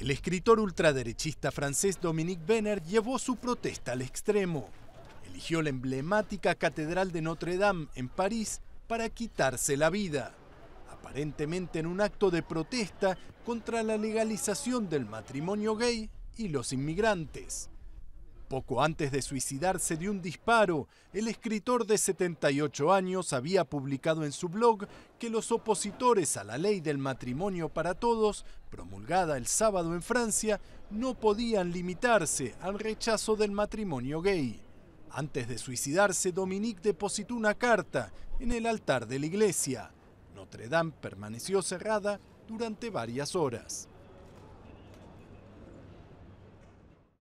el escritor ultraderechista francés Dominique Benner llevó su protesta al extremo. Eligió la emblemática Catedral de Notre Dame en París para quitarse la vida, aparentemente en un acto de protesta contra la legalización del matrimonio gay y los inmigrantes. Poco antes de suicidarse de un disparo, el escritor de 78 años había publicado en su blog que los opositores a la ley del matrimonio para todos, promulgada el sábado en Francia, no podían limitarse al rechazo del matrimonio gay. Antes de suicidarse, Dominique depositó una carta en el altar de la iglesia. Notre Dame permaneció cerrada durante varias horas.